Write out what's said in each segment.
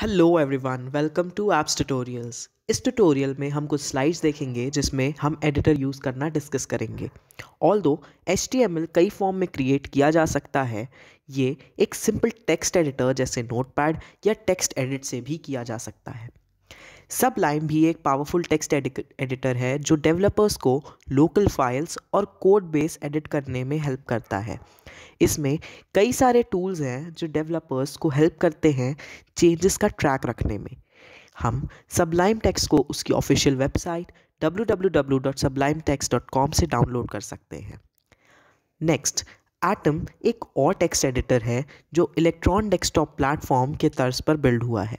hello everyone welcome to apps tutorials इस tutorial में हम कुछ स्लाइड्स देखेंगे जिसमें हम एडिटर यूज़ करना डिस्कस करेंगे ऑल दो एच कई फॉर्म में क्रिएट किया जा सकता है ये एक सिंपल टेक्स्ट एडिटर जैसे नोटपैड या टेक्स्ट एडिट से भी किया जा सकता है सब लाइम भी एक पावरफुल टेक्स्ट एडिटर है जो डेवलपर्स को लोकल फाइल्स और कोड बेस एडिट करने में हेल्प करता है इसमें कई सारे टूल्स हैं जो डेवलपर्स को हेल्प करते हैं चेंजेस का ट्रैक रखने में हम सबलाइम टेक्स्ट को उसकी ऑफिशियल वेबसाइट डब्ल्यू से डाउनलोड कर सकते हैं नेक्स्ट एटम एक और टेक्स्ट एडिटर है जो इलेक्ट्रॉन डेस्कटॉप प्लेटफॉर्म के तर्ज पर बिल्ड हुआ है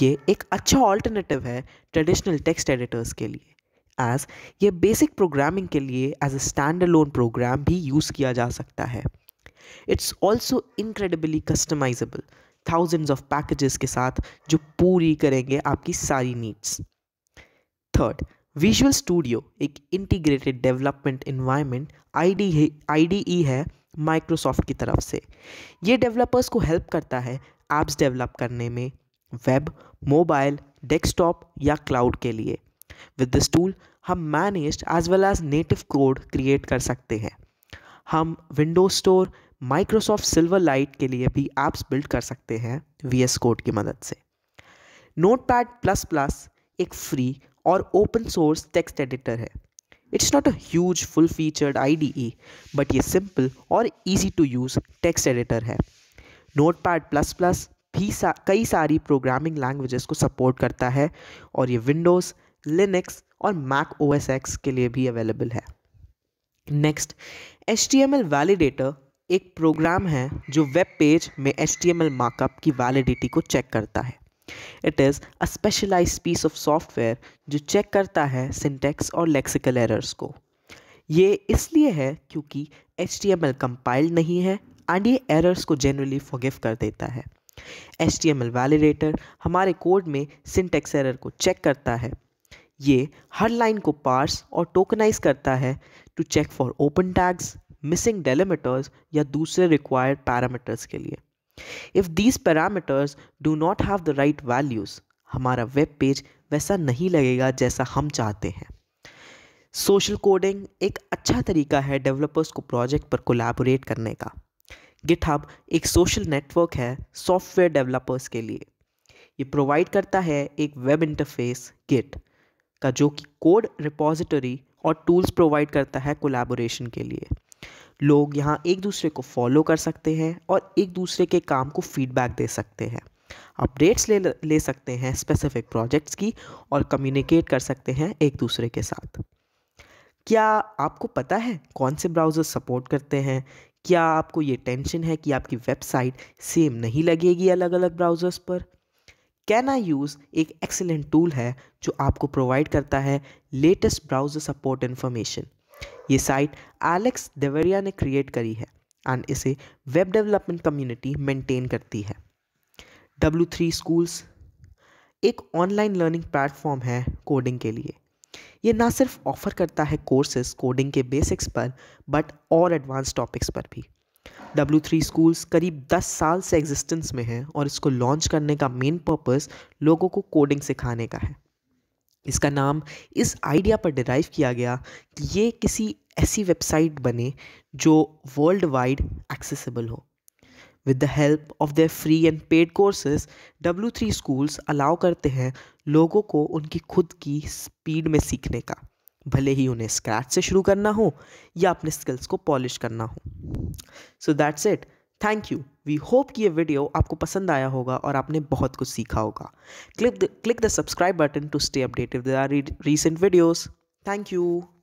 ये एक अच्छा ऑल्टरनेटिव है ट्रेडिशनल टेक्स्ट एडिटर्स के लिए एज ये बेसिक प्रोग्रामिंग के लिए as a standalone program भी यूज़ किया जा सकता है it's also incredibly customisable thousands of packages के साथ जो पूरी करेंगे आपकी सारी नीड्स थर्ड विजुअल स्टूडियो एक integrated development environment I I है माइक्रोसॉफ्ट e की तरफ से ये डेवलपर्स को हेल्प करता है एप्स डेवलप करने में वेब मोबाइल डेस्कटॉप या क्लाउड के लिए विद दिस टूल हम managed as well as native code create कर सकते हैं हम Windows Store Microsoft Silverlight के लिए भी ऐप्स बिल्ड कर सकते हैं वी एस कोड की मदद से नोट पैड प्लस प्लस एक फ्री और ओपन सोर्स टेक्स्ट एडिटर है it's not a huge full featured I D E but ये सिंपल और easy to use text editor है नोट पैड प्लस प्लस भी सा कई सारी प्रोग्रामिंग लैंग्वेजेस को सपोर्ट करता है और ये विंडोज़ लिनक्स और मैक ओ एस एक्स के लिए भी अवेलेबल है next H T M L validator एक प्रोग्राम है जो वेब पेज में H T M L markup की वैलिडिटी को चेक करता है it is a specialise piece of software जो चेक करता है सिंटेक्स और लेक्सिकल एरर्स को ये इसलिए है क्योंकि H T M L compiled नहीं है एंड ये एरर्स को जनरली फॉरगिव कर देता है S T M L validator हमारे कोड में सिंटेक्स एरर को चेक करता है ये हर लाइन को पार्स और टोकनाइज करता है to check for open tags missing delimiters या दूसरे रिक्वायर्ड पैरामीटर्स के लिए if these parameters do not have the right values हमारा वेब पेज वैसा नहीं लगेगा जैसा हम चाहते हैं सोशल कोडिंग एक अच्छा तरीका है डेवलपर्स को प्रोजेक्ट पर कोलैबोरेट करने का गिटहब एक सोशल नेटवर्क है सॉफ्टवेयर डेवलपर्स के लिए ये प्रोवाइड करता है एक वेब इंटरफेस गिट का जो कि कोड रिपोजिटरी और टूल्स प्रोवाइड करता है कोलैबोरेशन के लिए लोग यहाँ एक दूसरे को फॉलो कर सकते हैं और एक दूसरे के काम को फीडबैक दे सकते हैं अपडेट्स ले ले सकते हैं स्पेसिफिक प्रोजेक्ट्स की और कम्युनिकेट कर सकते हैं एक दूसरे के साथ क्या आपको पता है कौन से ब्राउज़र सपोर्ट करते हैं क्या आपको ये टेंशन है कि आपकी वेबसाइट सेम नहीं लगेगी अलग अलग ब्राउज़र्स पर कैन आई यूज़ एक एक्सेलेंट टूल है जो आपको प्रोवाइड करता है लेटेस्ट ब्राउज़र सपोर्ट इन्फॉर्मेशन ये साइट एलेक्स देवरिया ने क्रिएट करी है एंड इसे वेब डेवलपमेंट कम्युनिटी मेंटेन करती है डब्ल्यू थ्री स्कूल्स एक ऑनलाइन लर्निंग प्लेटफॉर्म है कोडिंग के लिए ये ना सिर्फ ऑफर करता है कोर्सेज कोडिंग के बेसिक्स पर बट और एडवांस टॉपिक्स पर भी डब्ल्यू थ्री स्कूल्स करीब 10 साल से एग्जिस्टेंस में हैं और इसको लॉन्च करने का मेन पर्पस लोगों को कोडिंग सिखाने का है इसका नाम इस आइडिया पर डिराइव किया गया कि ये किसी ऐसी वेबसाइट बने जो वर्ल्ड वाइड एक्सेसिबल हो with the help of their free and paid courses W three schools allow करते हैं लोगों को उनकी खुद की स्पीड में सीखने का भले ही उन्हें स्क्रैच से शुरू करना हो या अपने स्किल्स को पॉलिश करना हो so that's it thank you we hope कि ये वीडियो आपको पसंद आया होगा और आपने बहुत कुछ सीखा होगा click the click the subscribe button to stay updated with our recent videos thank you